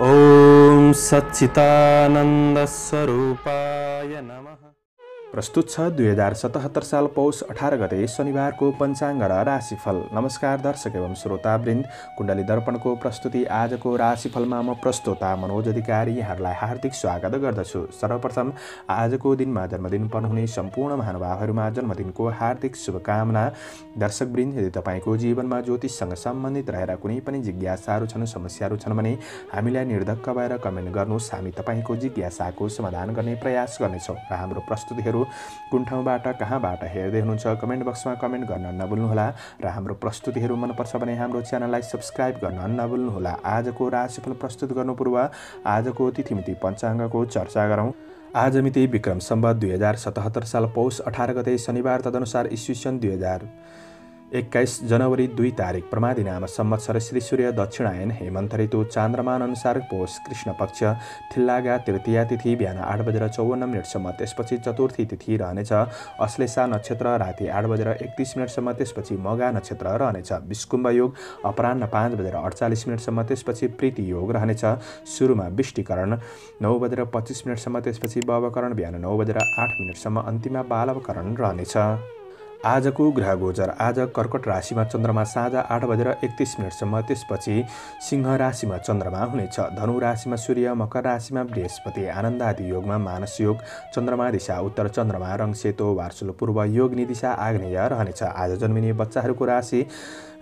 ॐ सच्चिदानन्दस्वरूपाय नमः प्रस्तुत छ दुई हजार सतहत्तर साल पौष अठार गते शनिबारको पञ्चाङ्ग र राशिफल नमस्कार दर्शक एवं श्रोता श्रोतावृन्द कुण्डली दर्पणको प्रस्तुति आजको राशिफलमा म प्रस्तोता मनोज अधिकारी यहाँहरूलाई हार्दिक स्वागत गर्दछु सर्वप्रथम आजको दिनमा जन्मदिन पर्नुहुने सम्पूर्ण महानुभावहरूमा जन्मदिनको हार्दिक शुभकामना दर्शक दर्शकवृन्द यदि तपाईँको जीवनमा ज्योतिषसँग सम्बन्धित रहेर कुनै पनि जिज्ञासाहरू छन् समस्याहरू छन् भने हामीलाई निर्धक्क भएर कमेन्ट गर्नुहोस् हामी तपाईँको जिज्ञासाको समाधान गर्ने प्रयास गर्नेछौँ र हाम्रो प्रस्तुतिहरू कुन ठाउँबाट कहाँबाट हेर्दै हुनुहुन्छ कमेन्ट बक्समा कमेन्ट गर्न नभुल्नुहोला र हाम्रो प्रस्तुतिहरू मनपर्छ भने हाम्रो च्यानललाई सब्सक्राइब गर्न नभुल्नुहोला आजको राशिफल प्रस्तुत गर्नु पूर्व आजको तिथिमिति पञ्चाङ्गको चर्चा गरौँ आज मिति विक्रम सम्बत दुई हजार सतहत्तर साल पौष अठार गते शनिबार तदनुसार इस्वी सन् दुई हजार एक्काइस जनवरी दुई तारिक प्रमादी नाम श्री सूर्य दक्षिणायन हेमन्त ऋतु चान्द्रमान अनुसार पोष कृष्ण पक्ष थिल्लागा तृतीया तिथि बिहान आठ बजेर चौवन्न मिनटसम्म त्यसपछि चतुर्थी तिथि रहनेछ अश्लेषा नक्षत्र राति आठ बजेर एकतिस मिनटसम्म त्यसपछि मगा नक्षत्र रहनेछ विष्कुम्भ योग अपरान्न पाँच बजेर अडचालिस मिनटसम्म त्यसपछि प्रीति योग रहनेछ सुरुमा विष्टिकरण नौ बजेर पच्चिस मिनटसम्म त्यसपछि बवकरण बिहान नौ बजेर आठ मिनटसम्म अन्तिममा बालवकरण रहनेछ आजको ग्रह गोचर आज कर्कट राशिमा चन्द्रमा साँझ आठ बजेर एकतिस मिनटसम्म त्यसपछि सिंह राशिमा चन्द्रमा हुनेछ धनु राशिमा सूर्य मकर राशिमा बृहस्पति आनन्द आदि योगमा मानस योग चन्द्रमा दिशा उत्तर चन्द्रमा रङ सेतो वार्सुल पूर्व योग दिशा आग्नेय रहनेछ आज जन्मिने बच्चाहरूको राशि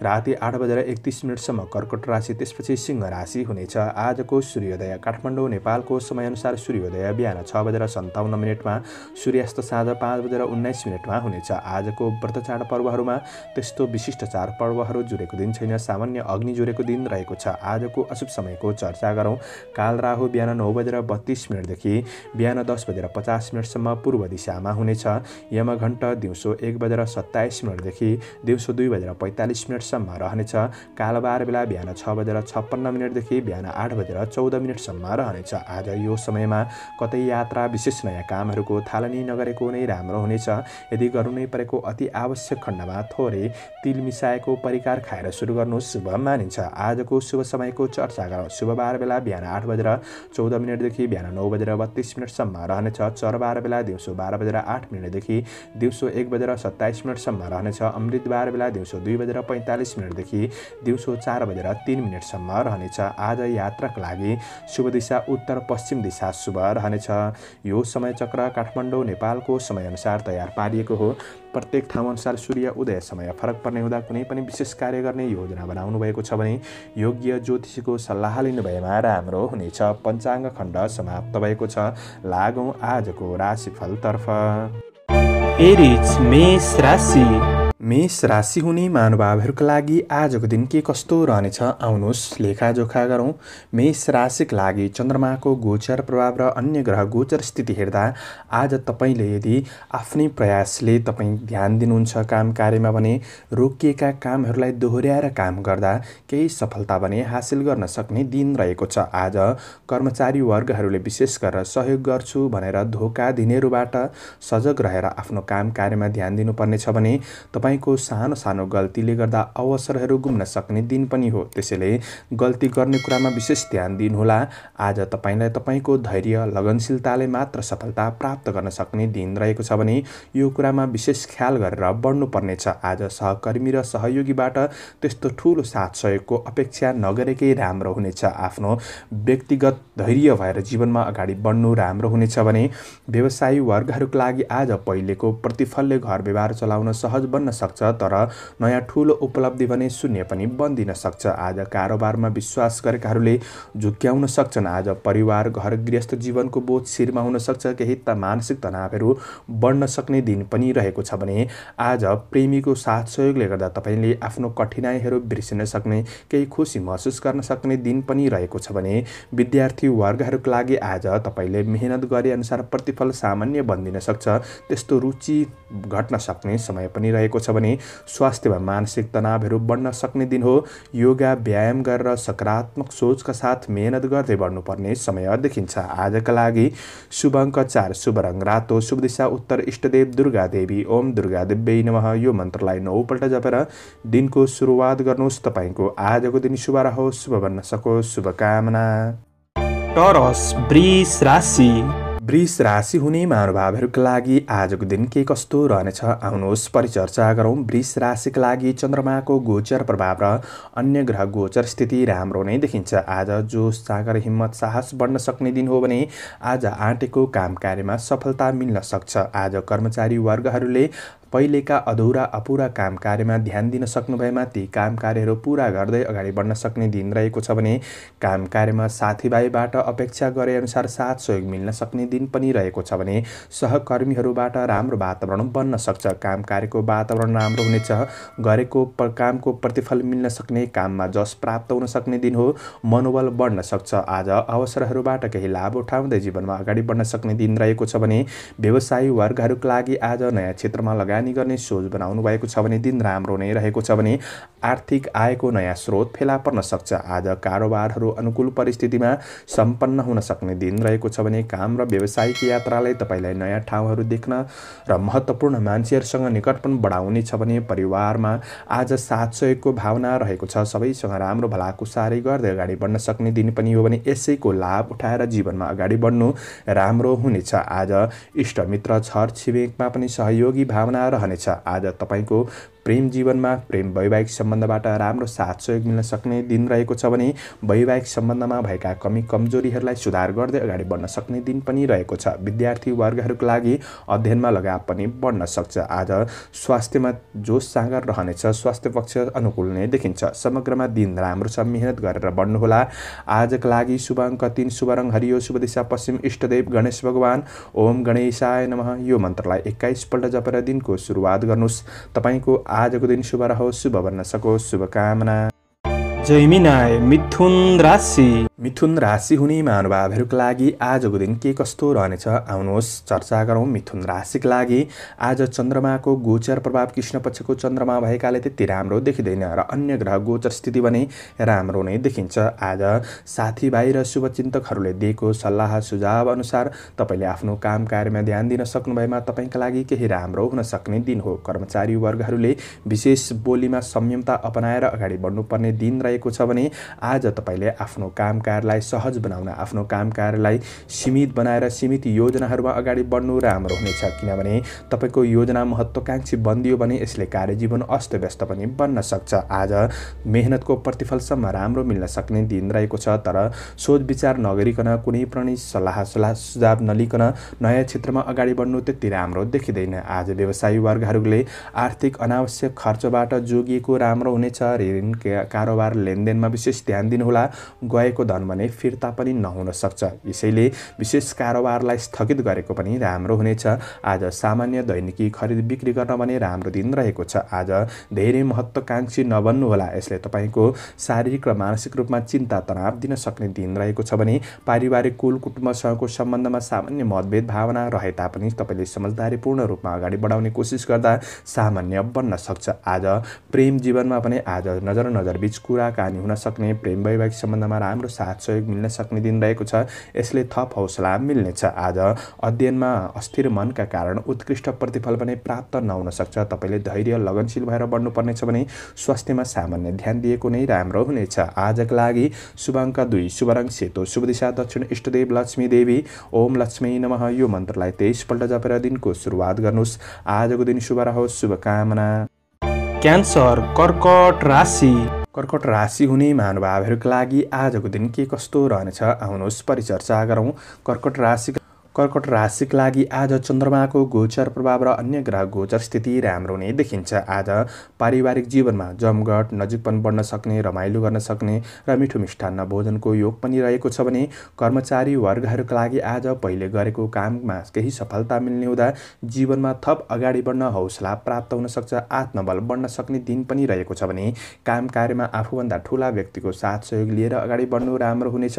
राति आठ बजेर एकतिस मिनटसम्म कर्कट राशि त्यसपछि सिंह राशि हुनेछ आजको सूर्योदय काठमाडौँ नेपालको समयअनुसार सूर्योदय बिहान छ बजेर सन्ताउन्न मिनटमा सूर्यास्त साँझ पाँच बजेर उन्नाइस मिनटमा हुनेछ आजको व्रत चाडपर्वहरूमा त्यस्तो विशिष्ट चाडपर्वहरू जुरेको दिन छैन सामान्य अग्नि जुरेको दिन रहेको छ आजको अशुभ समयको चर्चा गरौँ काल राहु बिहान नौ बजेर बत्तिस मिनटदेखि बिहान दस बजेर पचास मिनटसम्म पूर्व दिशामा हुनेछ यमघण्ट दिउँसो एक बजेर सत्ताइस मिनटदेखि दिउँसो दुई बजेर पैँतालिस मिनट बजीसम्म रहनेछ कालबार बेला बिहान छ बजेर छप्पन्न मिनटदेखि बिहान आठ बजेर चौध मिनटसम्म रहनेछ आज यो समयमा कतै यात्रा विशेष नयाँ कामहरूको थालनी नगरेको नै राम्रो हुनेछ यदि गर्नु नै परेको अति आवश्यक खण्डमा थोरै तिल मिसाएको परिकार खाएर सुरु गर्नु शुभ मानिन्छ आजको शुभ समयको चर्चा गरौँ शुभबार बेला बिहान आठ बजेर चौध मिनटदेखि बिहान नौ बजेर बत्तिस मिनटसम्म रहनेछ चरबार बेला दिउँसो बाह्र बजेर आठ मिनटदेखि दिउँसो एक बजेर सत्ताइस मिनटसम्म रहनेछ अमृतबार बेला दिउँसो दुई बजेर पैँतालिस चालिस मिनटदेखि दिउँसो चार बजेर तिन मिनटसम्म रहनेछ आज यात्राका लागि शुभ दिशा उत्तर पश्चिम दिशा शुभ रहनेछ यो समय चक्र काठमाडौँ नेपालको समयअनुसार तयार पारिएको हो प्रत्येक ठाउँअनुसार सूर्य उदय समय फरक पर्ने हुँदा कुनै पनि विशेष कार्य गर्ने योजना बनाउनु भएको छ भने योग्य ज्योतिषीको सल्लाह लिनुभएमा राम्रो हुनेछ पञ्चाङ्ग खण्ड समाप्त भएको छ लागौँ आजको राशिफलतर्फ एरिज मेष राशि मेष राशि हुने महानुभावहरूका लागि आजको दिन के कस्तो रहनेछ आउनुहोस् लेखाजोखा गरौँ मेष राशिका लागि चन्द्रमाको गोचर प्रभाव र अन्य ग्रह गोचर स्थिति हेर्दा आज तपाईँले यदि आफ्नै प्रयासले तपाईँ ध्यान दिनुहुन्छ काम कार्यमा भने रोकिएका कामहरूलाई दोहोऱ्याएर काम गर्दा केही सफलता भने हासिल गर्न सक्ने दिन रहेको छ आज कर्मचारी वर्गहरूले विशेष गरेर सहयोग गर्छु भनेर धोका दिनेहरूबाट सजग रहेर आफ्नो काम कार्यमा ध्यान दिनुपर्नेछ भने तपाईँ तपाईँको सानो सानो गल्तीले गर्दा अवसरहरू गुम्न सक्ने दिन पनि हो त्यसैले गल्ती गर्ने कुरामा विशेष ध्यान दिनुहोला आज तपाईँलाई तपाईँको धैर्य लगनशीलताले मात्र सफलता प्राप्त गर्न सक्ने दिन रहेको छ भने यो कुरामा विशेष ख्याल गरेर बढ्नुपर्नेछ आज सहकर्मी र सहयोगीबाट त्यस्तो ठुलो साथ सहयोगको अपेक्षा नगरेकै राम्रो हुनेछ आफ्नो व्यक्तिगत धैर्य भएर जीवनमा अगाडि बढ्नु राम्रो हुनेछ भने व्यवसायी वर्गहरूको लागि आज पहिलेको प्रतिफलले घर व्यवहार चलाउन सहज बन्न सक्छ तर नयाँ ठुलो उपलब्धि भने शून्य पनि बन्दिन सक्छ आज कारोबारमा विश्वास गरेकाहरूले झुक्क्याउन सक्छन् आज परिवार घर गृहस्थ जीवनको बोझ शिरमा हुन सक्छ केही त मानसिक तनावहरू बढ्न सक्ने दिन पनि रहेको छ भने आज प्रेमीको साथ सहयोगले गर्दा तपाईँले आफ्नो कठिनाइहरू बिर्सिन सक्ने केही खुसी महसुस गर्न सक्ने दिन पनि रहेको छ भने विद्यार्थी वर्गहरूको लागि आज तपाईँले मेहनत गरे अनुसार प्रतिफल सामान्य बनिदिन सक्छ त्यस्तो रुचि घट्न सक्ने समय पनि रहेको छ भने स्वास्थ्यमा मानसिक तनावहरू बढ्न सक्ने दिन हो योगा व्यायाम गरेर सकारात्मक सोचका साथ मेहनत गर्दै बढ्नुपर्ने समय देखिन्छ आजका लागि शुभ अङ्क चार शुभ रङ रातो शुभ दिशा उत्तर इष्टदेव दुर्गा देवी ओम दुर्गा देवी नमः यो मन्त्रलाई नौपल्ट जपेर दिनको सुरुवात गर्नुहोस् तपाईँको आजको दिन शुभ रहोस् शुभ बन्न सकोस् शुभकामना टरस ब्रिस राशि वृष राशि हुने महानुभावहरूका लागि आजको दिन के कस्तो रहनेछ आउनुहोस् परिचर्चा गरौँ वृष राशिका लागि चन्द्रमाको गोचर प्रभाव र अन्य ग्रह गोचर स्थिति राम्रो नै देखिन्छ आज जो सागर हिम्मत साहस बढ्न सक्ने दिन हो भने आज आँटेको काम कार्यमा सफलता मिल्न सक्छ आज कर्मचारी वर्गहरूले पहिलेका अधुरा अपुरा काम कार्यमा ध्यान दिन सक्नुभएमा ती काम कार्यहरू पुरा गर्दै अगाडि बढ्न सक्ने दिन रहेको छ भने काम कार्यमा साथीभाइबाट अपेक्षा गरे अनुसार साथ सहयोग मिल्न सक्ने दिन पनि रहेको छ भने सहकर्मीहरूबाट राम्रो वातावरण बन्न सक्छ काम कार्यको वातावरण राम्रो हुनेछ गरेको कामको प्रतिफल मिल्न सक्ने काममा जस प्राप्त हुन सक्ने दिन हो मनोबल बढ्न सक्छ आज अवसरहरूबाट केही लाभ उठाउँदै जीवनमा अगाडि बढ्न सक्ने दिन रहेको छ भने व्यवसायी वर्गहरूको लागि आज नयाँ क्षेत्रमा लगाए लगानी गर्ने सोच बनाउनु भएको छ भने दिन राम्रो नै रहेको छ भने आर्थिक आयको नयाँ स्रोत फेला पर्न सक्छ आज कारोबारहरू अनुकूल परिस्थितिमा सम्पन्न हुन सक्ने दिन रहेको छ भने काम र व्यावसायिक यात्रालाई तपाईँलाई नयाँ ठाउँहरू देख्न र महत्त्वपूर्ण मान्छेहरूसँग निकटपन बढाउने छ भने परिवारमा आज साथ सहयोगको भावना रहेको छ सबैसँग राम्रो भलाकुसारी गर्दै अगाडि बढ्न सक्ने दिन पनि हो भने यसैको लाभ उठाएर जीवनमा अगाडि बढ्नु राम्रो हुनेछ आज इष्टमित्र छर छिमेकमा पनि सहयोगी भावना रहनेछ आज तपाईँको प्रेम जीवनमा प्रेम वैवाहिक सम्बन्धबाट राम्रो साथ सहयोग मिल्न सक्ने दिन रहेको छ भने वैवाहिक सम्बन्धमा भएका कमी कमजोरीहरूलाई सुधार गर्दै अगाडि बढ्न सक्ने दिन पनि रहेको छ विद्यार्थी वर्गहरूको लागि अध्ययनमा लगाव पनि बढ्न सक्छ आज स्वास्थ्यमा जोस साँगर रहनेछ स्वास्थ्य पक्ष अनुकूल नै देखिन्छ समग्रमा दिन राम्रो छ मिहिनेत गरेर बढ्नुहोला आजका लागि शुभ अङ्क तिन शुभ रङ हरियो शुभ दिशा पश्चिम इष्टदेव गणेश भगवान् ओम गणेशाय नमः यो मन्त्रलाई एक्काइसपल्ट जपेर दिनको सुरुवात गर्नुहोस् तपाईँको आजको दिन शुभ रहोस् शुभ भन्न सकोस् शुभकामना जैमिनाय मिथुन राशि मिथुन राशि हुने महानुभावहरूको लागि आजको दिन के कस्तो रहनेछ आउनुहोस् चर्चा गरौँ मिथुन राशिको लागि आज चन्द्रमाको गोचर प्रभाव कृष्ण पक्षको चन्द्रमा भएकाले त्यति राम्रो देखिँदैन र अन्य ग्रह गोचर स्थिति भने राम्रो नै देखिन्छ आज साथीभाइ र शुभचिन्तकहरूले दिएको सल्लाह सुझाव अनुसार तपाईँले आफ्नो काम कार्यमा ध्यान दिन सक्नुभएमा तपाईँका लागि केही राम्रो हुन सक्ने दिन हो कर्मचारी वर्गहरूले विशेष बोलीमा संयमता अपनाएर अगाडि बढ्नुपर्ने दिन रहेको भइरहेको छ भने आज तपाईँले आफ्नो कामकारलाई सहज बनाउन आफ्नो कामकारलाई सीमित बनाएर सीमित योजनाहरूमा अगाडि बढ्नु राम्रो हुनेछ किनभने तपाईँको योजना महत्त्वकाङ्क्षी बनिदियो भने यसले कार्यजीवन अस्तव्यस्त पनि बन्न सक्छ आज मेहनतको प्रतिफलसम्म राम्रो मिल्न सक्ने दिन रहेको छ तर सोच विचार नगरिकन कुनै पनि सल्लाह सल्लाह सुझाव नलिकन नयाँ क्षेत्रमा अगाडि बढ्नु त्यति राम्रो देखिँदैन आज व्यवसायी वर्गहरूले आर्थिक अनावश्यक खर्चबाट जोगिएको राम्रो हुनेछ ऋण कारोबार लेनदेनमा विशेष ध्यान दिनुहोला गएको धन भने फिर्ता पनि नहुन सक्छ यसैले विशेष कारोबारलाई स्थगित गरेको पनि राम्रो हुनेछ आज सामान्य दैनिकी खरिद बिक्री गर्न भने राम्रो दिन रहेको छ आज धेरै महत्त्वकाङ्क्षी नबन्नुहोला यसले तपाईँको शारीरिक र मानसिक रूपमा चिन्ता तनाव दिन सक्ने दिन रहेको छ भने पारिवारिक कुल कुटुम्बसँगको सम्बन्धमा सामान्य मतभेद भावना रहे तापनि तपाईँले समझदारीपूर्ण रूपमा अगाडि बढाउने कोसिस गर्दा सामान्य बन्न सक्छ आज प्रेम जीवनमा पनि आज नजर नजरबिच कुरा कुराकानी हुन सक्ने प्रेम वैवाहिक सम्बन्धमा राम्रो साथ सहयोग मिल्न सक्ने दिन रहेको छ यसले थप हौसला मिल्नेछ आज अध्ययनमा अस्थिर मनका कारण उत्कृष्ट प्रतिफल पनि प्राप्त नहुन सक्छ तपाईँले धैर्य लगनशील भएर बढ्नुपर्नेछ भने स्वास्थ्यमा सामान्य ध्यान दिएको नै राम्रो हुनेछ आजका लागि शुभ अङ्क दुई शुभ रङ सेतो शुभ दिशा दक्षिण इष्टदेव लक्ष्मी देवी ओम लक्ष्मी नमः यो मन्त्रलाई तेइसपल्ट जपेर दिनको सुरुवात गर्नुहोस् आजको दिन शुभ रहोस् शुभकामना क्यान्सर कर्कट राशि कर्कट राशि हुने महानुभावहरूका लागि आजको दिन के कस्तो रहनेछ आउनुहोस् परिचर्चा गरौँ कर्कट राशि कर्कट राशिका लागि आज चन्द्रमाको गोचर प्रभाव र अन्य ग्रह गोचर स्थिति राम्रो नै देखिन्छ आज पारिवारिक जीवनमा जमघट नजिकपन बढ्न सक्ने रमाइलो गर्न सक्ने र मिठो मिष्ठान्न भोजनको योग पनि रहेको छ भने कर्मचारी वर्गहरूका लागि आज पहिले गरेको काममा केही सफलता मिल्ने हुँदा जीवनमा थप अगाडि बढ्न हौसला प्राप्त हुन सक्छ आत्मबल बढ्न सक्ने दिन पनि रहेको छ भने काम कार्यमा आफूभन्दा ठुला व्यक्तिको साथ सहयोग लिएर अगाडि बढ्नु राम्रो हुनेछ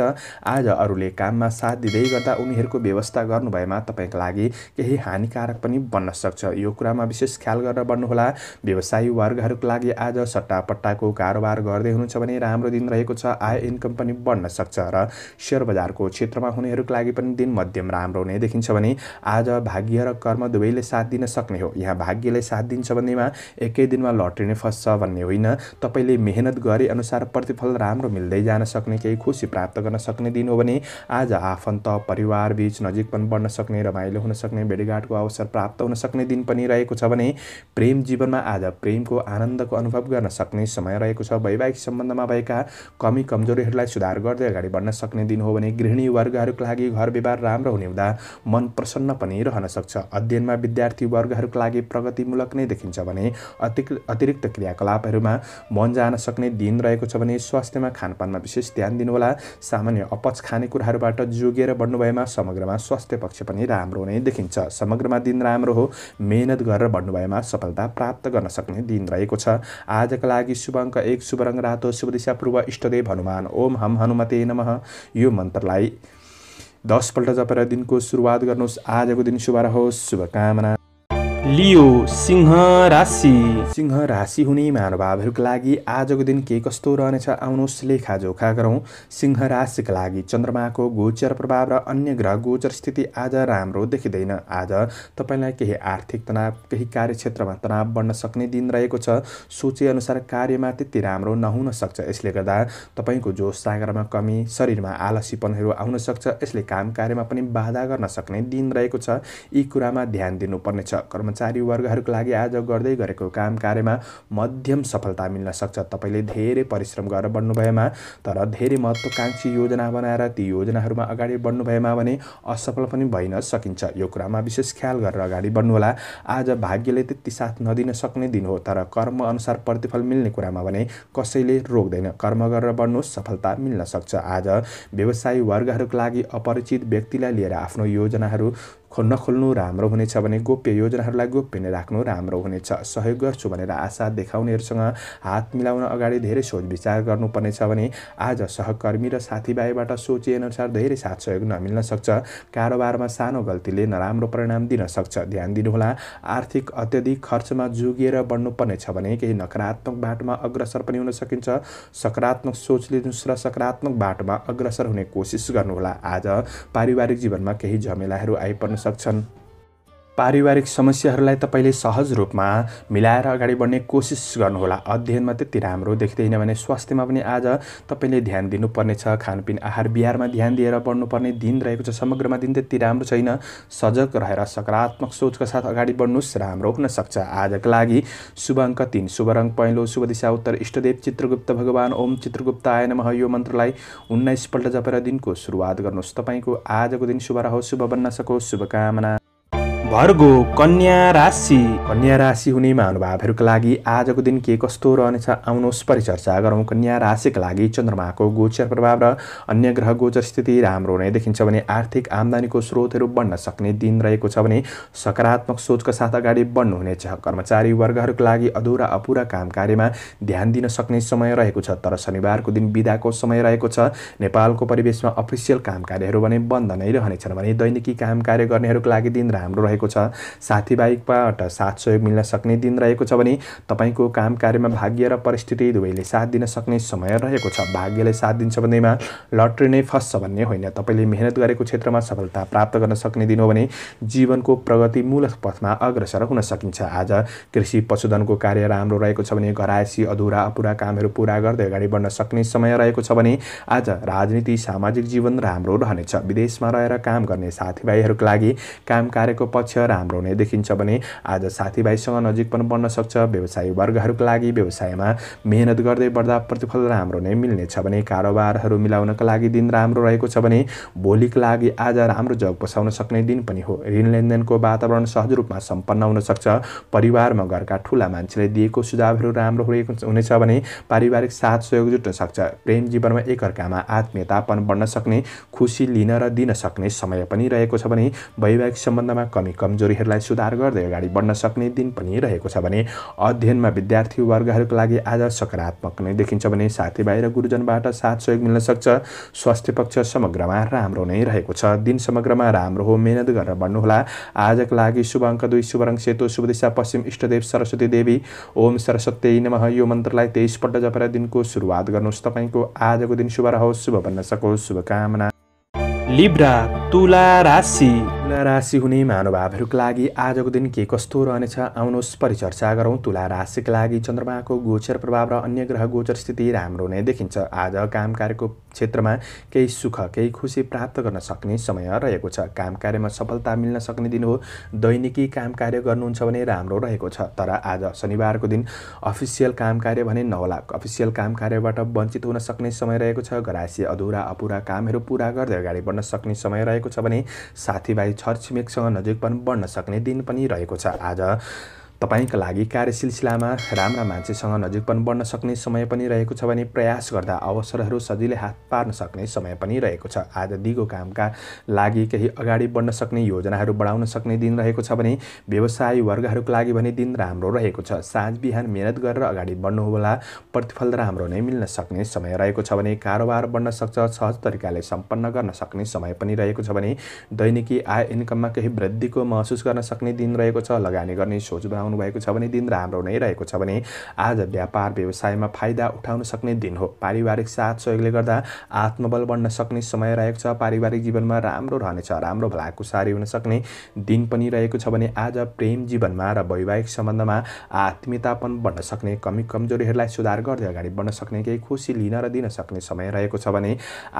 आज अरूले काममा साथ दिँदै गर्दा उनीहरूको व्यवस्था खर्च गर्नुभएमा तपाईँको लागि केही हानिकारक पनि बन्न सक्छ यो कुरामा विशेष ख्याल गरेर बढ्नुहोला व्यवसायी वर्गहरूको लागि आज सट्टापट्टाको कारोबार गर्दै हुनुहुन्छ भने राम्रो दिन रहेको छ आय इन्कम पनि बढ्न सक्छ र सेयर बजारको क्षेत्रमा हुनेहरूको लागि पनि दिन मध्यम राम्रो हुने देखिन्छ भने आज भाग्य र कर्म दुवैले साथ दिन सक्ने हो यहाँ भाग्यले साथ दिन्छ भन्नेमा एकै दिनमा लटरी नै फस्छ भन्ने होइन तपाईँले मेहनत गरे अनुसार प्रतिफल राम्रो मिल्दै जान सक्ने केही खुसी प्राप्त गर्न सक्ने दिन हो भने आज आफन्त परिवार बिच नजिक पनि बढ्न सक्ने रमाइलो हुन सक्ने भेटघाटको अवसर प्राप्त हुन सक्ने दिन पनि रहेको छ भने प्रेम जीवनमा आज प्रेमको आनन्दको अनुभव गर्न सक्ने समय रहेको छ वैवाहिक सम्बन्धमा भएका कमी कमजोरीहरूलाई सुधार गर्दै अगाडि बढ्न सक्ने दिन हो भने गृहिणी वर्गहरूको लागि घर व्यवहार राम्रो हुने हुँदा मन प्रसन्न पनि रहन सक्छ अध्ययनमा विद्यार्थी वर्गहरूको लागि प्रगतिमूलक नै देखिन्छ भने अति अतिरिक्त क्रियाकलापहरूमा मन जान सक्ने दिन रहेको छ भने स्वास्थ्यमा खानपानमा विशेष ध्यान दिनुहोला सामान्य अपच खानेकुराहरूबाट जोगिएर बढ्नुभएमा समग्रमा स्वास्थ्य स्वास्थ्य पक्ष पनि राम्रो नै देखिन्छ समग्रमा दिन राम्रो हो मेहनत गरेर भन्नुभएमा सफलता प्राप्त गर्न सक्ने दिन रहेको छ आजका लागि शुभ अङ्क एक शुभ रङ रातो शुभ दिशा पूर्व इष्टदेव हनुमान ओम हम हनुमते नम यो मन्त्रलाई दसपल्ट जपेर दिनको सुरुवात गर्नुहोस् आजको दिन शुभ रहोस् शुभकामना लियो सिंह राशि सिंह राशि हुने महानुभावहरूको लागि आजको दिन के कस्तो रहनेछ आउनुहोस् लेखाजोखा गरौँ सिंह राशिका लागि चन्द्रमाको गोचर प्रभाव र अन्य ग्रह गोचर स्थिति आज राम्रो देखिँदैन आज तपाईँलाई केही आर्थिक तनाव केही कार्यक्षेत्रमा तनाव बढ्न सक्ने दिन रहेको छ सोचेअनुसार कार्यमा त्यति राम्रो नहुन सक्छ यसले गर्दा तपाईँको जोस सागरमा कमी शरीरमा आलसीपनहरू आउन सक्छ यसले काम कार्यमा पनि बाधा गर्न सक्ने दिन रहेको छ यी कुरामा ध्यान दिनुपर्नेछ कर्म कर्मचारी वर्गहरूको लागि आज गर्दै गरेको काम कार्यमा मध्यम सफलता मिल्न सक्छ तपाईँले धेरै परिश्रम गरेर बढ्नुभएमा तर धेरै महत्त्वकाङ्क्षी योजना बनाएर ती योजनाहरूमा अगाडि बढ्नु भएमा भने असफल पनि भइन सकिन्छ यो कुरामा विशेष ख्याल गरेर अगाडि बढ्नुहोला आज भाग्यले त्यति साथ नदिन सक्ने दिन हो तर कर्म अनुसार प्रतिफल मिल्ने कुरामा भने कसैले रोक्दैन कर्म गरेर बढ्नु सफलता मिल्न सक्छ आज व्यवसायी वर्गहरूको लागि अपरिचित व्यक्तिलाई लिएर आफ्नो योजनाहरू नखोल्नु राम्रो हुनेछ भने गोप्य योजनाहरूलाई गोप्य नै राख्नु राम्रो हुनेछ सहयोग गर्छु भनेर आशा देखाउनेहरूसँग हात मिलाउन अगाडि धेरै सोच विचार गर्नुपर्नेछ भने आज सहकर्मी र साथीभाइबाट सोचेअनुसार धेरै साथ सहयोग नमिल्न सक्छ कारोबारमा सानो गल्तीले नराम्रो परिणाम दिन सक्छ ध्यान दिनुहोला आर्थिक अत्यधिक खर्चमा जोगिएर बढ्नुपर्नेछ भने केही नकारात्मक बाटोमा अग्रसर पनि हुन सकिन्छ सकारात्मक सोच लिनुहोस् र सकारात्मक बाटोमा अग्रसर हुने कोसिस गर्नुहोला आज पारिवारिक जीवनमा केही झमेलाहरू आइपर्नु सक्छन् पारिवारिक समस्याहरूलाई तपाईँले सहज रूपमा मिलाएर अगाडि बढ्ने कोसिस गर्नुहोला अध्ययनमा त्यति राम्रो देख्दैन भने स्वास्थ्यमा पनि आज तपाईँले ध्यान दिनुपर्नेछ खानपिन आहार बिहारमा ध्यान दिएर बढ्नुपर्ने दिन रहेको छ समग्रमा दिन त्यति राम्रो छैन सजग रहेर सकारात्मक सोचका साथ अगाडि बढ्नुहोस् राम्रो हुनसक्छ आजका लागि शुभ अङ्क तिन शुभ रङ पहेँलो शुभ दिशा उत्तर इष्टदेव चित्रगुप्त भगवान् ओम चित्रगुप्त आएन मह यो मन्त्रलाई उन्नाइसपल्ट जपेर दिनको सुरुवात गर्नुहोस् तपाईँको आजको दिन शुभ रहोस् शुभ बन्न सकोस् शुभकामना भर्गो कन्या राशि कन्या राशि हुने महानुभावहरूका लागि आजको दिन के कस्तो रहनेछ आउनुहोस् परिचर्चा गरौँ कन्या राशिका लागि चन्द्रमाको गोचर प्रभाव र अन्य ग्रह गोचर स्थिति राम्रो हुने देखिन्छ भने आर्थिक आमदानीको स्रोतहरू बढ्न सक्ने दिन रहेको छ भने सकारात्मक सोचका साथ अगाडि बढ्नुहुनेछ कर्मचारी वर्गहरूको लागि अधुरा अपुरा काम कार्यमा ध्यान दिन सक्ने समय रहेको छ तर शनिबारको दिन विदाको समय रहेको छ नेपालको परिवेशमा अफिसियल काम कार्यहरू भने बन्द नै रहनेछन् भने दैनिकी काम कार्य गर्नेहरूको लागि दिन राम्रो रहेको रहेको छ साथीभाइबाट साथ सहयोग मिल्न सक्ने दिन रहेको छ भने तपाईँको काम कार्यमा भाग्य र परिस्थिति दुवैले साथ दिन सक्ने समय रहेको छ भाग्यले साथ दिन्छ भन्दैमा लटरी नै फस्छ भन्ने होइन तपाईँले मेहनत गरेको क्षेत्रमा सफलता प्राप्त गर्न सक्ने दिन हो भने जीवनको प्रगति मूलक पथमा अग्रसर हुन सकिन्छ आज कृषि पशुधनको कार्य राम्रो रहेको छ भने घरायसी अधुरा अपुरा कामहरू पुरा गर्दै अगाडि बढ्न सक्ने समय रहेको छ भने आज राजनीति सामाजिक जीवन राम्रो रहनेछ विदेशमा रहेर काम गर्ने साथीभाइहरूको लागि काम कार्यको पछि पक्ष राम्रो हुने देखिन्छ भने आज साथीभाइसँग नजिक पनि बढ्न सक्छ व्यवसायी वर्गहरूको लागि व्यवसायमा मेहनत गर्दै बढ्दा प्रतिफल राम्रो नै मिल्नेछ भने कारोबारहरू मिलाउनका लागि दिन राम्रो रहेको छ भने भोलिको लागि आज राम्रो जग बसाउन सक्ने दिन पनि हो ऋण लेनदेनको वातावरण सहज रूपमा सम्पन्न सक्छ परिवारमा घरका ठुला मान्छेले दिएको सुझावहरू राम्रो हुनेछ भने पारिवारिक साथ सहयोग जुट्न सक्छ प्रेम जीवनमा एकअर्कामा आत्मीयतापन बढ्न सक्ने खुसी लिन र दिन सक्ने समय पनि रहेको छ भने वैवाहिक सम्बन्धमा कमी कमजोरीहरूलाई सुधार गर्दै अगाडि बढ्न सक्ने दिन पनि रहेको छ भने अध्ययनमा विद्यार्थी विद्यार्थीवर्गहरूको लागि आज सकारात्मक नै देखिन्छ भने साथीभाइ र गुरुजनबाट साथ सहयोग मिल्न सक्छ स्वास्थ्य पक्ष समग्रमा राम्रो नै रहेको छ दिन समग्रमा राम्रो हो मेहनत गरेर बढ्नुहोला आजको लागि शुभ अङ्क दुई शुभ रङ सेतो शुभ दिशा पश्चिम इष्टदेव सरस्वती देवी ओम सरस्वती नमः यो मन्त्रलाई तेइसपल्ट जपेर दिनको सुरुवात गर्नुहोस् तपाईँको आजको दिन शुभ रहोस् शुभ बन्न सकोस् शुभकामना लिब्रा तुला राशि तुला राशि हुने महानुभावहरूको लागि आजको दिन के कस्तो रहनेछ आउनुहोस् परिचर्चा गरौँ तुला राशिका लागि चन्द्रमाको गोचर प्रभाव र अन्य ग्रह गोचर स्थिति राम्रो नै देखिन्छ आज काम कार्यको क्षेत्रमा केही सुख केही खुसी प्राप्त गर्न सक्ने समय रहेको छ काम कार्यमा सफलता मिल्न सक्ने दिन हो दैनिकी काम कार्य गर्नुहुन्छ भने राम्रो रहेको छ तर आज शनिबारको दिन अफिसियल काम कार्य भने नहोला अफिसियल काम कार्यबाट वञ्चित हुन सक्ने समय रहेको छ घरासी अधुरा अपुरा कामहरू पुरा गर्दै अगाडि बढ्न सक्ने समय रहेको छ भने साथीभाइ छरछिमेकसँग पनि बढ्न सक्ने दिन पनि रहेको छ आज तपाईँका लागि कार्य सिलसिलामा राम्रा मान्छेसँग नजिक पनि बढ्न सक्ने समय पनि रहेको छ भने प्रयास गर्दा अवसरहरू सजिलै हात पार्न सक्ने समय पनि रहेको छ आज दिगो कामका लागि केही अगाडि बढ्न सक्ने योजनाहरू बढाउन सक्ने दिन रहेको छ भने व्यवसाय वर्गहरूको लागि भने दिन राम्रो रहेको छ साँझ बिहान मिहिनेत गरेर अगाडि बढ्नु होला प्रतिफल राम्रो नै मिल्न सक्ने समय रहेको छ भने कारोबार बढ्न सक्छ सहज तरिकाले सम्पन्न गर्न सक्ने समय पनि रहेको छ भने दैनिकी आय इन्कममा केही वृद्धिको महसुस गर्न सक्ने दिन रहेको छ लगानी गर्ने सोच भएको छ भने दिन राम्रो नै रहेको छ भने आज व्यापार व्यवसायमा फाइदा उठाउन सक्ने दिन हो पारिवारिक साथ सहयोगले गर्दा आत्मबल बढ्न सक्ने समय रहेको छ पारिवारिक जीवनमा राम्रो रहनेछ राम्रो भलाकुसारी हुन सक्ने दिन पनि रहेको छ भने आज प्रेम जीवनमा र वैवाहिक सम्बन्धमा आत्मीयतापन बढ्न सक्ने कमी कमजोरीहरूलाई सुधार गर्दै अगाडि बढ्न सक्ने केही खुसी लिन र दिन सक्ने समय रहेको छ भने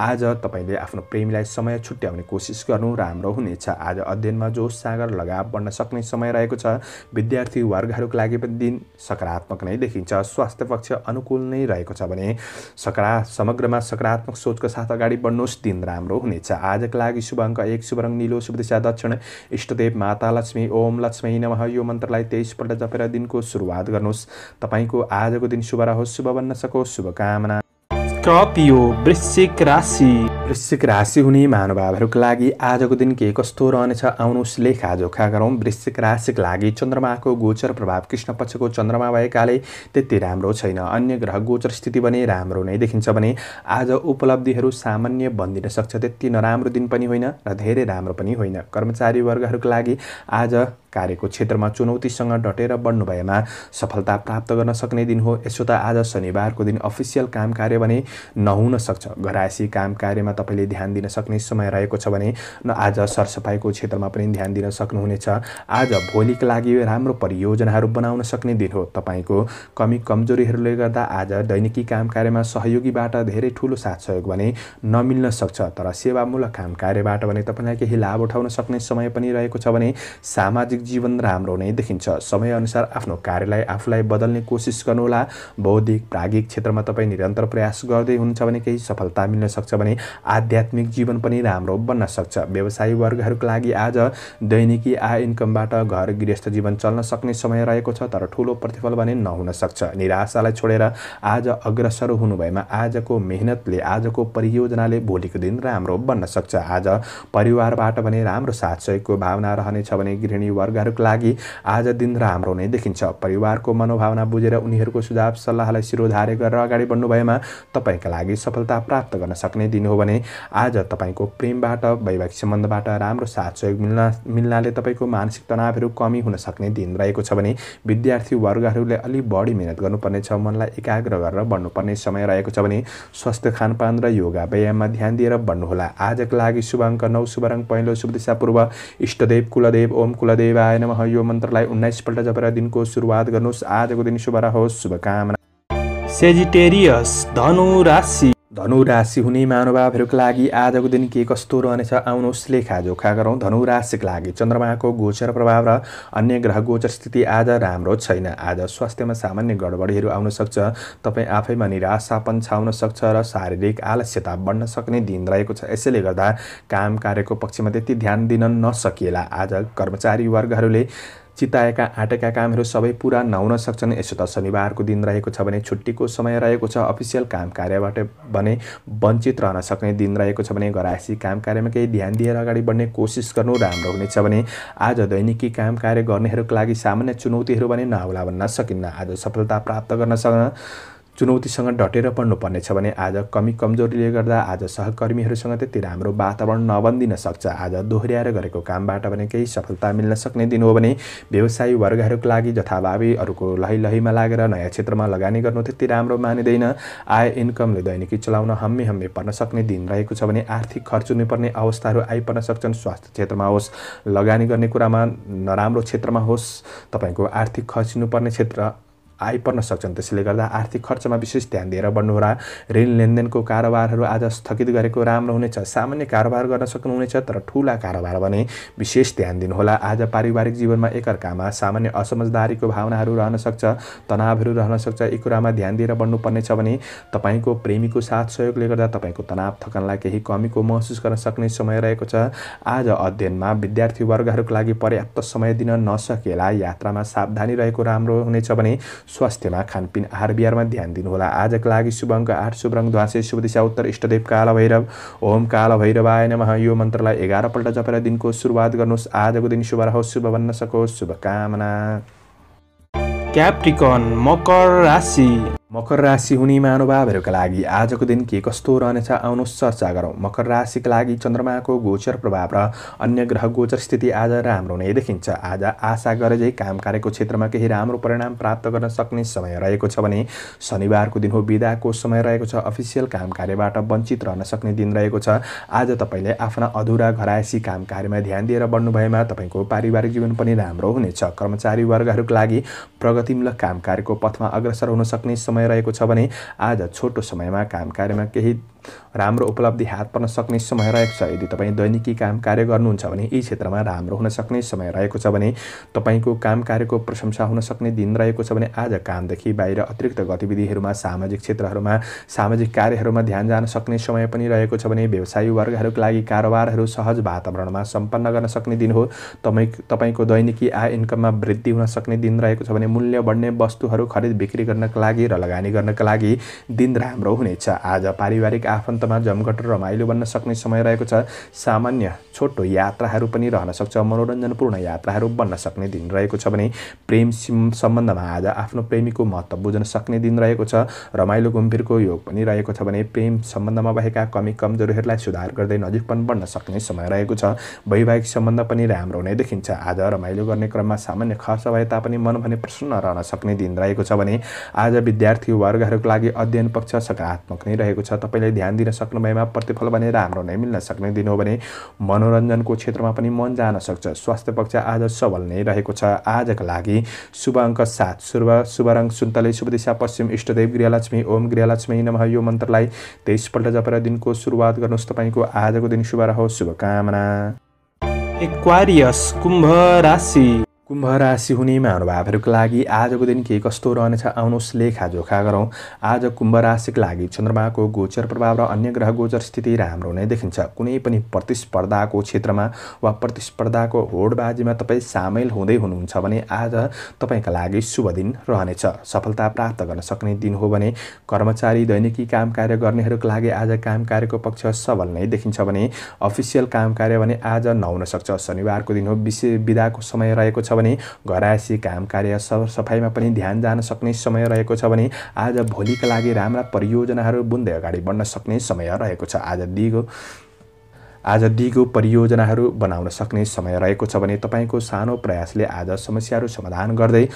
आज तपाईँले आफ्नो प्रेमीलाई समय छुट्याउने कोसिस गर्नु राम्रो हुनेछ आज अध्ययनमा जोस सागर लगाव बढ्न सक्ने समय रहेको छ विद्यार्थी श्रेणीभुक्ति वर्गहरूको लागि पनि दिन सकारात्मक नै देखिन्छ स्वास्थ्य पक्ष अनुकूल नै रहेको छ भने सकरा समग्रमा सकारात्मक सोचको साथ अगाडि बढ्नुहोस् दिन राम्रो हुनेछ आजको लागि शुभ अङ्क एक शुभ रङ निलो शुभ दिशा दक्षिण इष्टदेव माता लक्ष्मी ओम लक्ष्मी नमः यो मन्त्रलाई तेइसपल्ट जपेर दिनको सुरुवात गर्नुहोस् तपाईँको आजको दिन शुभ रहोस् शुभ बन्न सकोस् शुभकामना वृश्चिक राशि वृश्चिक राशि हुने महानुभावहरूको लागि आजको दिन के कस्तो रहनेछ आउनुहोस् लेखाजोखा गरौँ वृश्चिक राशिको लागि चन्द्रमाको गोचर प्रभाव कृष्ण पक्षको चन्द्रमा भएकाले त्यति राम्रो छैन अन्य ग्रह गोचर स्थिति भने राम्रो नै देखिन्छ भने आज उपलब्धिहरू सामान्य बनिदिन सक्छ त्यति नराम्रो दिन पनि होइन र धेरै राम्रो पनि होइन कर्मचारी वर्गहरूको लागि आज कार्यको क्षेत्रमा चुनौतीसँग डटेर बढ्नु भएमा सफलता प्राप्त गर्न सक्ने दिन हो यसो त आज शनिबारको दिन अफिसियल काम कार्य भने नहुन सक्छ घरायसी काम कार्यमा तपाईँले ध्यान दिन सक्ने समय रहेको छ भने न आज सरसफाइको क्षेत्रमा पनि ध्यान दिन सक्नुहुनेछ आज भोलिका लागि राम्रो परियोजनाहरू बनाउन सक्ने दिन हो तपाईँको कमी कमजोरीहरूले गर्दा आज दैनिकी काम कार्यमा सहयोगीबाट धेरै ठुलो साथ सहयोग भने नमिल्न सक्छ तर सेवामूलक काम कार्यबाट भने तपाईँलाई केही लाभ उठाउन सक्ने समय पनि रहेको छ भने सामाजिक सामाजिक जीवन राम्रो नै देखिन्छ समयअनुसार आफ्नो कार्यलाई आफूलाई बदल्ने कोसिस गर्नुहोला बौद्धिक प्रागिक क्षेत्रमा तपाईँ निरन्तर प्रयास गर्दै हुनुहुन्छ भने केही सफलता मिल्न सक्छ भने आध्यात्मिक जीवन पनि राम्रो बन्न सक्छ व्यवसायी वर्गहरूको लागि आज दैनिकी आय इन्कमबाट घर गृहस्थ जीवन चल्न सक्ने समय रहेको छ तर ठुलो प्रतिफल भने नहुन सक्छ निराशालाई छोडेर आज अग्रसर हुनुभएमा आजको मेहनतले आजको परियोजनाले भोलिको दिन राम्रो बन्न सक्छ आज परिवारबाट भने राम्रो साथ सहयोगको भावना रहनेछ भने गृहिणी वर्ग वर्गहरूको लागि आज दिन राम्रो नै देखिन्छ परिवारको मनोभावना बुझेर उनीहरूको सुझाव सल्लाहलाई शिरोधारे गरेर अगाडि बढ्नु भएमा तपाईँका लागि सफलता प्राप्त गर्न सक्ने दिन हो भने आज तपाईँको प्रेमबाट वैवाहिक सम्बन्धबाट राम्रो साथ सहयोग मिल्न मिल्नाले तपाईँको मानसिक तनावहरू कमी हुन सक्ने दिन रहेको छ भने विद्यार्थी वर्गहरूले अलि बढी मिहिनेत गर्नुपर्नेछ मनलाई एकाग्र गरेर बढ्नुपर्ने समय रहेको छ भने स्वस्थ खानपान र योगा व्यायाममा ध्यान दिएर बढ्नुहोला आजको लागि शुभ अङ्क नौ शुभ रङ पहिलो शुभ पूर्व इष्टदेव कुलदेव ओम कुलदेव शिवाय यो मन्त्रलाई उन्नाइसपल्ट जपेर दिनको सुरुवात गर्नुहोस् आजको दिन शुभ रहोस् शुभकामना सेजिटेरियस धनु राशि धनु राशि हुने महानुभावहरूको लागि आजको दिन के कस्तो रहनेछ आउनुहोस् लेखाजोखा गरौँ धनु राशिको लागि चन्द्रमाको गोचर प्रभाव र अन्य ग्रह गोचर स्थिति आज राम्रो छैन आज स्वास्थ्यमा सामान्य गडबडीहरू आउनसक्छ तपाईँ आफैमा निराशा छाउन सक्छ र शारीरिक आलस्यता बढ्न सक्ने दिन रहेको छ यसैले गर्दा काम कार्यको पक्षमा त्यति ध्यान दिन नसकिएला आज कर्मचारी वर्गहरूले चिताएका आँटेका कामहरू सबै पुरा नहुन सक्छन् यसो त शनिबारको दिन रहेको छ भने छुट्टीको समय रहेको छ अफिसियल काम कार्यबाट भने वञ्चित रहन सक्ने दिन रहेको छ भने घरायसी काम कार्यमा केही ध्यान दिएर अगाडि बढ्ने कोसिस गर्नु राम्रो हुनेछ भने आज दैनिकी काम कार्य गर्नेहरूको लागि सामान्य चुनौतीहरू भने नहोला भन्न सकिन्न आज सफलता प्राप्त गर्न सक्न चुनौतीसँग डटेर पढ्नुपर्नेछ भने आज कमी कमजोरीले गर्दा आज सहकर्मीहरूसँग त्यति राम्रो वातावरण नबन्दिन सक्छ आज दोहोऱ्याएर गरेको कामबाट भने केही सफलता मिल्न सक्ने दिन हो भने व्यवसायी वर्गहरूको लागि जथाभावी अरूको लही लहीमा लागेर नयाँ क्षेत्रमा लगानी गर्नु त्यति राम्रो मानिँदैन आय इन्कमले दैनिकी चलाउन हम्मे हम्मे पर्न सक्ने दिन रहेको छ भने आर्थिक खर्च हुनुपर्ने अवस्थाहरू आइपर्न सक्छन् स्वास्थ्य क्षेत्रमा होस् लगानी गर्ने कुरामा नराम्रो क्षेत्रमा होस् तपाईँको आर्थिक खर्च हुनुपर्ने क्षेत्र आइपर्न सक्छन् त्यसैले गर्दा आर्थिक खर्चमा विशेष ध्यान दिएर बढ्नुहोला ऋण लेनदेनको कारोबारहरू आज स्थगित गरेको राम्रो हुनेछ सामान्य कारोबार गर्न सक्नुहुनेछ तर ठुला कारोबार भने विशेष ध्यान दिनुहोला आज पारिवारिक जीवनमा एकअर्कामा सामान्य असमझदारीको भावनाहरू रहन सक्छ तनावहरू रहन सक्छ यी कुरामा ध्यान दिएर बढ्नुपर्नेछ भने तपाईँको प्रेमीको साथ सहयोगले गर्दा तपाईँको तनाव थकनलाई केही कमीको महसुस गर्न सक्ने समय रहेको छ आज अध्ययनमा विद्यार्थीवर्गहरूको लागि पर्याप्त समय दिन नसकेला यात्रामा सावधानी रहेको राम्रो हुनेछ भने स्वास्थ्यमा खानपिन आहार बिहारमा ध्यान दिनुहोला आजको लागि शुभङ्क आठ शुभरङ ध्वासे शुभ दिशा उत्तर इष्टदेव काल भैरव ओम काल भैरवाय नमः यो मन्त्रलाई एघारपल्ट जपेर दिनको सुरुवात गर्नुहोस् आजको दिन शुभ रहोस् शुभ बन्न सकोस् शुभकामना क्याप्टिकन मकर राशि मकर राशि हुने महानुभावहरूका लागि आजको दिन के कस्तो रहनेछ आउनुहोस् चर्चा गरौँ मकर राशिका लागि चन्द्रमाको गोचर प्रभाव र अन्य ग्रह गोचर स्थिति आज राम्रो नै देखिन्छ आज आशा गरे चाहिँ काम कार्यको क्षेत्रमा केही राम्रो परिणाम प्राप्त गर्न सक्ने समय रहेको छ भने शनिबारको दिन हो विदाको समय रहेको छ अफिसियल काम कार्यबाट वञ्चित रहन सक्ने दिन रहेको छ आज तपाईँले आफ्ना अधुरा घरायसी काम कार्यमा ध्यान दिएर भएमा तपाईँको पारिवारिक जीवन पनि राम्रो हुनेछ कर्मचारी वर्गहरूको लागि प्रगतिमूलक काम कार्यको पथमा अग्रसर हुन सक्ने समय समय रहेको छ भने आज छोटो समयमा काम कार्यमा केही राम्रो उपलब्धि हात पर्न सक्ने समय रहेको छ यदि तपाईँ दैनिकी काम कार्य गर्नुहुन्छ भने यी क्षेत्रमा राम्रो हुन सक्ने समय रहेको छ भने तपाईँको काम कार्यको प्रशंसा हुन सक्ने दिन रहेको छ भने आज कामदेखि बाहिर अतिरिक्त गतिविधिहरूमा सामाजिक क्षेत्रहरूमा सामाजिक कार्यहरूमा ध्यान जान सक्ने समय पनि रहेको छ भने व्यवसायी वर्गहरूको लागि कारोबारहरू सहज वातावरणमा सम्पन्न गर्न सक्ने दिन हो तपाईँ तपाईँको दैनिकी आय इन्कममा वृद्धि हुन सक्ने दिन रहेको छ भने मूल्य बढ्ने वस्तुहरू खरिद बिक्री गर्नका लागि र लगानी गर्नका लागि दिन राम्रो हुनेछ आज पारिवारिक आफन्तमा जमघट रमाइलो बन्न सक्ने समय रहेको छ सामान्य छोटो यात्राहरू पनि रहन सक्छ मनोरञ्जनपूर्ण यात्राहरू बन्न सक्ने दिन रहेको छ भने प्रेम सम्बन्धमा आज आफ्नो प्रेमीको महत्त्व बुझ्न सक्ने दिन रहेको छ रमाइलो घुमफिरको योग पनि रहेको छ भने प्रेम सम्बन्धमा भएका कमी कमजोरीहरूलाई सुधार गर्दै नजिकपन बन्न सक्ने समय रहेको छ वैवाहिक सम्बन्ध पनि राम्रो हुने देखिन्छ आज रमाइलो गर्ने क्रममा सामान्य खर्च भए तापनि मन भने प्रसन्न रहन सक्ने दिन रहेको छ भने आज विद्यार्थी वर्गहरूको लागि अध्ययन पक्ष सकारात्मक नै रहेको छ तपाईँले ध्यान दिन सक्नुभएमा प्रतिफल भने राम्रो नै मिल्न सक्ने दिन हो भने मनोरञ्जनको क्षेत्रमा पनि मन जान सक्छ स्वास्थ्य पक्ष आज सबल नै रहेको छ आजका लागि शुभ अङ्क सात शुभ शुभ रङ सुन्तले शुभ दिशा पश्चिम इष्टदेव गृहलक्ष्मी ओम गृहलक्ष्मी नमः यो मन्त्रलाई तेइसपल्ट जपेर दिनको सुरुवात गर्नुहोस् तपाईँको आजको दिन शुभ रह शुभकामना एक्वारियस कुम्भ राशि कुम्भ राशि हुने महानुभावहरूको लागि आजको दिन के कस्तो रहनेछ आउनुहोस् लेखाजोखा गरौँ आज कुम्भ राशिको लागि चन्द्रमाको गोचर प्रभाव र अन्य ग्रह गोचर स्थिति राम्रो नै देखिन्छ कुनै पनि प्रतिस्पर्धाको क्षेत्रमा वा प्रतिस्पर्धाको होडबाजीमा तपाईँ सामेल हुँदै हुनुहुन्छ भने आज तपाईँका लागि शुभ दिन रहनेछ सफलता प्राप्त गर्न सक्ने दिन हो भने कर्मचारी दैनिकी काम कार्य गर्नेहरूको लागि आज काम कार्यको पक्ष सबल नै देखिन्छ भने अफिसियल काम कार्य भने आज नहुन सक्छ शनिबारको दिन हो विशेष विधाको समय रहेको छ भने घर आएपछि काम कार्य सरसफाइमा पनि ध्यान जान सक्ने समय रहेको छ भने आज भोलिका लागि राम्रा परियोजनाहरू बुन्दै अगाडि बढ्न सक्ने समय रहेको छ आज दिगो आज दिगो परियोजनाहरू बनाउन सक्ने समय रहेको छ भने तपाईँको सानो प्रयासले आज समस्याहरू समाधान गर्दै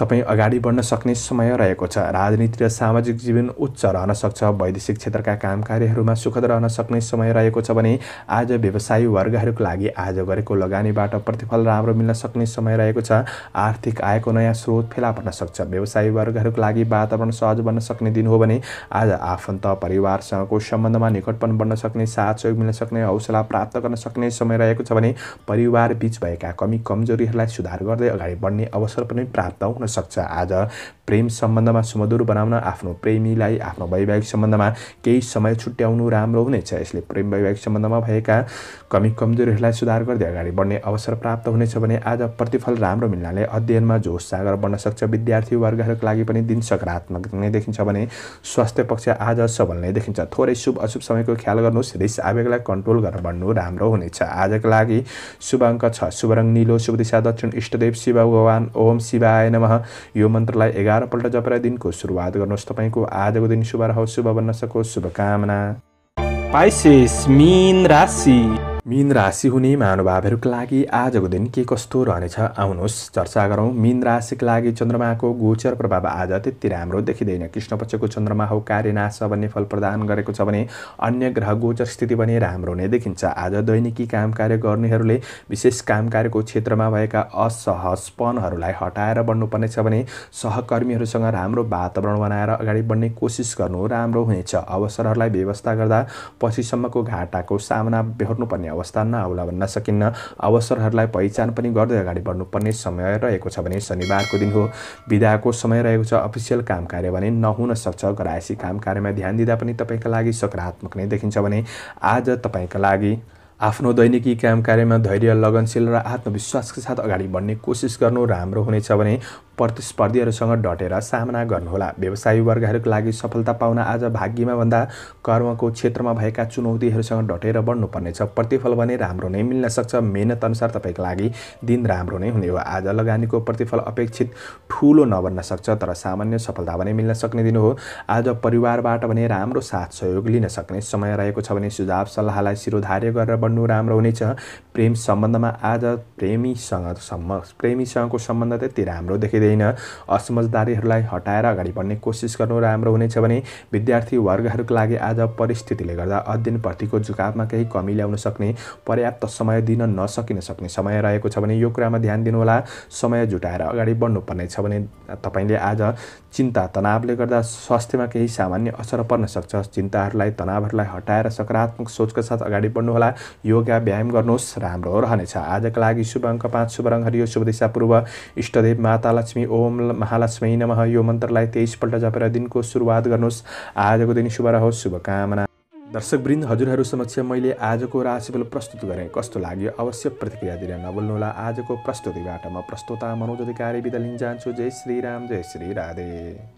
तपाईँ अगाडि बढ्न सक्ने समय रहेको छ राजनीति र सामाजिक जीवन उच्च रहन सक्छ वैदेशिक क्षेत्रका काम कार्यहरूमा सुखद रहन सक्ने समय रहेको छ भने आज व्यवसायी वर्गहरूको लागि आज गरेको लगानीबाट प्रतिफल राम्रो मिल्न सक्ने समय रहेको छ आर्थिक आयको नयाँ स्रोत फेला पर्न सक्छ व्यवसायी वर्गहरूको लागि वातावरण सहज बन्न सक्ने दिन हो भने आज आफन्त परिवारसँगको सम्बन्धमा निकटपन बन्न सक्ने साथ सहयोग मिल्न सक्ने हौसला प्राप्त गर्न सक्ने समय रहेको छ भने परिवारबीच भएका कमी कमजोरीहरूलाई सुधार गर्दै अगाडि बढ्ने अवसर पनि प्राप्त हुन सक्छ आज प्रेम सम्बन्धमा सुमधुर बनाउन आफ्नो प्रेमीलाई आफ्नो वैवाहिक सम्बन्धमा केही समय छुट्याउनु राम्रो हुनेछ यसले प्रेम वैवाहिक सम्बन्धमा भएका कमी कमजोरीहरूलाई सुधार गर्दै अगाडि बढ्ने अवसर प्राप्त हुनेछ भने आज प्रतिफल राम्रो मिल्नाले अध्ययनमा जोस जागर बढ्न सक्छ विद्यार्थी वर्गहरूको लागि पनि दिन सकारात्मक नै देखिन्छ भने स्वास्थ्य पक्ष आज सबल नै देखिन्छ थोरै शुभ अशुभ समयको ख्याल गर्नुहोस् रिस आवेगलाई कन्ट्रोल गरेर बढ्नु राम्रो हुनेछ आजको लागि शुभ अङ्क छ शुभ रङ निलो शुभ दिशा दक्षिण इष्टदेव शिव भगवान् ओम शिवाय नमः यो मन्त्रलाई एघारपल्ट जपेर दिनको सुरुवात गर्नुहोस् तपाईँको आजको दिन शुभ रहोस् शुभ बन्न सकोस् शुभकामना पाइसेस मीन राशि मीन राशि हुने महानुभावहरूको लागि आजको दिन के कस्तो रहनेछ आउनुहोस् चर्चा गरौँ मीन राशिको लागि चन्द्रमाको गोचर प्रभाव आज त्यति राम्रो देखिँदैन कृष्णपक्षको चन्द्रमा हो कार्यनाश भन्ने फल प्रदान गरेको छ भने अन्य ग्रह गोचर स्थिति पनि राम्रो नै देखिन्छ आज दैनिकी काम कार्य गर्नेहरूले विशेष काम कार्यको क्षेत्रमा भएका असहजपनहरूलाई हटाएर बढ्नुपर्नेछ भने सहकर्मीहरूसँग राम्रो वातावरण बनाएर अगाडि बढ्ने कोसिस गर्नु राम्रो हुनेछ अवसरहरूलाई व्यवस्था गर्दा पछिसम्मको घाटाको सामना बेहोर्नुपर्ने अवस्थामा नआउला भन्न सकिन्न अवसरहरूलाई पहिचान पनि गर्दै अगाडि बढ्नुपर्ने समय रहेको छ भने शनिबारको दिन हो विदाको समय रहेको छ अफिसियल काम कार्य भने नहुन सक्छ गराएसी काम कार्यमा ध्यान दिँदा पनि तपाईँका लागि सकारात्मक नै देखिन्छ भने आज तपाईँका लागि आफ्नो दैनिकी काम कार्यमा धैर्य लगनशील र आत्मविश्वासका साथ अगाडि बढ्ने कोसिस गर्नु राम्रो हुनेछ भने प्रतिस्पर्धीहरूसँग डटेर सामना गर्नुहोला व्यवसायी वर्गहरूको लागि सफलता पाउन आज भाग्यमा भन्दा कर्मको क्षेत्रमा भएका चुनौतीहरूसँग डटेर बढ्नुपर्नेछ प्रतिफल भने राम्रो नै मिल्न सक्छ मेहनत अनुसार तपाईँको लागि दिन राम्रो नै हुने हो आज लगानीको प्रतिफल अपेक्षित ठुलो नबन्न सक्छ तर सामान्य सफलता भने मिल्न सक्ने दिन हो आज परिवारबाट भने राम्रो साथ सहयोग लिन सक्ने समय रहेको छ भने सुझाव सल्लाहलाई शिरोधार्य गरेर बढ्नु राम्रो हुनेछ प्रेम सम्बन्धमा आज प्रेमीसँग सम्म प्रेमीसँगको सम्बन्ध त्यति राम्रो देखिँदैन दिँदैन असमझदारीहरूलाई हटाएर अगाडि बढ्ने कोसिस गर्नु राम्रो हुनेछ भने विद्यार्थी वर्गहरूको लागि आज परिस्थितिले गर्दा अध्ययनप्रतिको झुकावमा केही कमी ल्याउन सक्ने पर्याप्त समय दिन नसकिन सक्ने समय रहेको छ भने यो कुरामा ध्यान दिनुहोला समय जुटाएर अगाडि बढ्नुपर्ने छ भने तपाईँले आज चिन्ता तनावले गर्दा स्वास्थ्यमा केही सामान्य असर पर्न सक्छ चिन्ताहरूलाई तनावहरूलाई हटाएर सकारात्मक सोचको साथ अगाडि बढ्नुहोला योगा व्यायाम गर्नुहोस् राम्रो रहनेछ आजका लागि शुभ अङ्क पाँच शुभ रङ हरियो शुभ दिशा पूर्व इष्टदेव माता लक्ष्मी लक्ष्मी ओम महालक्ष्मी नमः यो मन्त्रलाई तेइसपल्ट जपेर दिनको सुरुवात गर्नुहोस् आजको दिन शुभ रहोस् शुभकामना दर्शकवृन्द हजुरहरू समक्ष मैले आजको राशिफल प्रस्तुत गरेँ कस्तो लाग्यो अवश्य प्रतिक्रिया दिएर नबोल्नुहोला आजको प्रस्तुतिबाट म प्रस्तुता मनोज अधिकारी बिदा लिन जान्छु जय श्री राम जय श्री राधे